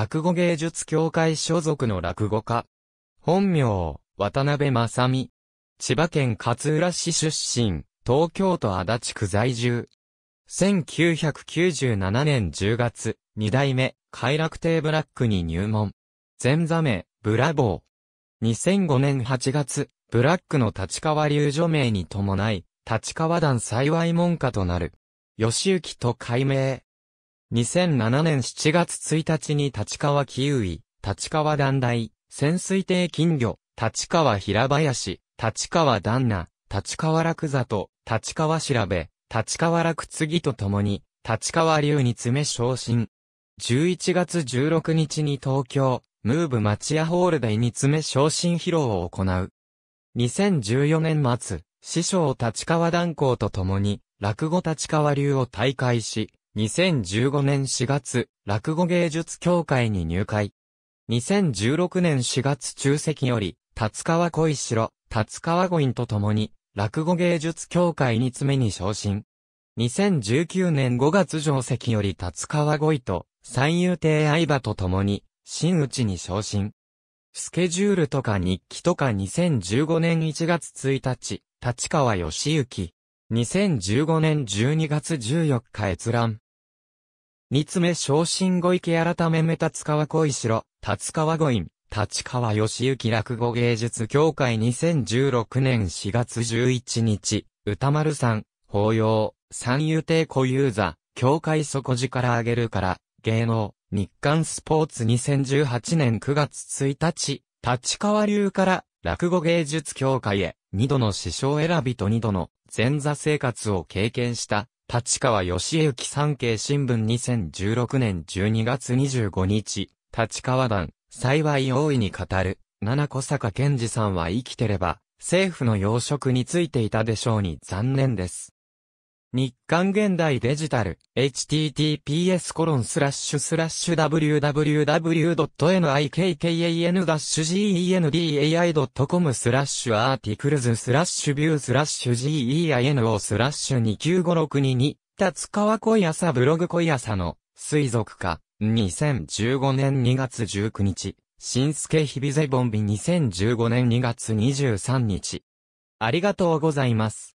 落語芸術協会所属の落語家。本名、渡辺正美。千葉県勝浦市出身、東京都足立区在住。1997年10月、二代目、快楽亭ブラックに入門。前座名、ブラボー。2005年8月、ブラックの立川流除名に伴い、立川団幸い門下となる。吉行と改名。2007年7月1日に立川キウイ、立川団大、潜水艇金魚、立川平林、立川旦那、立川楽里、立川調べ、立川楽次と共に、立川流に詰め昇進。11月16日に東京、ムーブ町屋ホールでに詰め昇進披露を行う。2014年末、師匠立川断行と共に、落語立川流を大会し、2015年4月、落語芸術協会に入会。2016年4月中席より、達川恋城、達川五院と共に、落語芸術協会に詰めに昇進。2019年5月上席より達川五位と、三遊亭相馬と共に、真打ちに昇進。スケジュールとか日記とか2015年1月1日、立川義行。2015年12月14日閲覧。三つ目昇進御池改め目立川恋城、立川御院、立川義行落語芸術協会2016年4月11日、歌丸さん、法要、三遊亭小遊座、協会底力上げるから、芸能、日刊スポーツ2018年9月1日、立川流から落語芸術協会へ、二度の師匠選びと二度の前座生活を経験した立川義行産経新聞2016年12月25日、立川団、幸い大いに語る、七小坂健二さんは生きてれば、政府の要職についていたでしょうに残念です。日刊現代デジタル、https://www.nikkan-gendai.com スラッシュアーティクルズスラッシュビュースラッシュ GEINO スラッシュ295622、立川小屋さブログ小屋さの、水族化、2015年2月19日、新助日々ゼボンビ2015年2月23日。ありがとうございます。